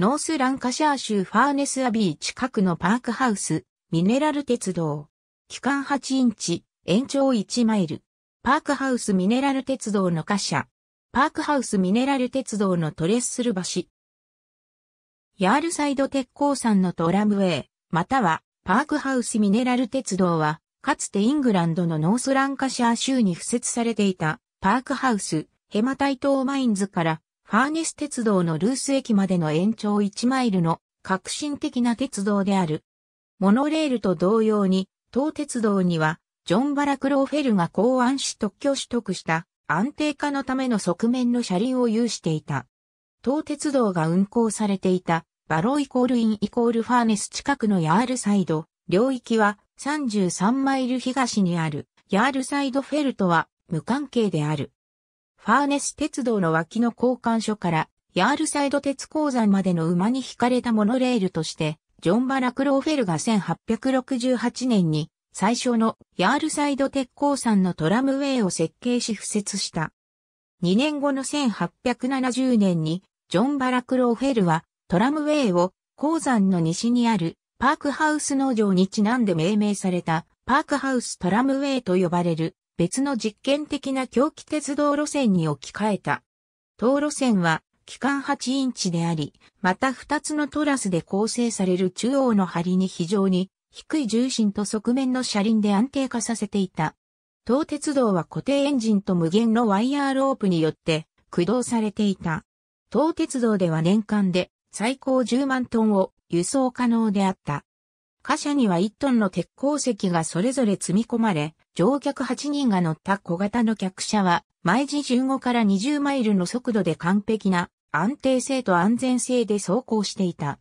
ノースランカシャー州ファーネスアビー近くのパークハウス、ミネラル鉄道。期間8インチ、延長1マイル。パークハウスミネラル鉄道の貨車。パークハウスミネラル鉄道のトレッスル橋。ヤールサイド鉄鋼山のトラムウェイ、またはパークハウスミネラル鉄道は、かつてイングランドのノースランカシャー州に付設されていたパークハウス、ヘマタイトーマインズからファーネス鉄道のルース駅までの延長1マイルの革新的な鉄道である。モノレールと同様に、東鉄道には、ジョン・バラクローフェルが考案し特許取得した安定化のための側面の車輪を有していた。東鉄道が運行されていたバロイコールインイコールファーネス近くのヤールサイド領域は33マイル東にあるヤールサイドフェルトは無関係である。ファーネス鉄道の脇の交換所から、ヤールサイド鉄鉱山までの馬に引かれたモノレールとして、ジョン・バラクローフェルが1868年に最初のヤールサイド鉄鉱山のトラムウェイを設計し敷設した。2年後の1870年にジョン・バラクローフェルはトラムウェイを鉱山の西にあるパークハウス農場にちなんで命名されたパークハウストラムウェイと呼ばれる別の実験的な狂気鉄道路線に置き換えた。当路線は機関8インチであり、また2つのトラスで構成される中央の梁に非常に低い重心と側面の車輪で安定化させていた。東鉄道は固定エンジンと無限のワイヤーロープによって駆動されていた。東鉄道では年間で最高10万トンを輸送可能であった。貨車には1トンの鉄鉱石がそれぞれ積み込まれ、乗客8人が乗った小型の客車は、毎時15から20マイルの速度で完璧な安定性と安全性で走行していた。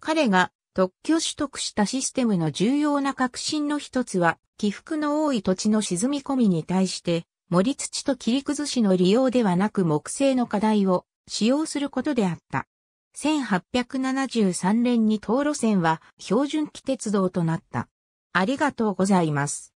彼が特許取得したシステムの重要な革新の一つは、起伏の多い土地の沈み込みに対して、盛り土と切り崩しの利用ではなく木製の課題を使用することであった。1873年に東路線は標準期鉄道となった。ありがとうございます。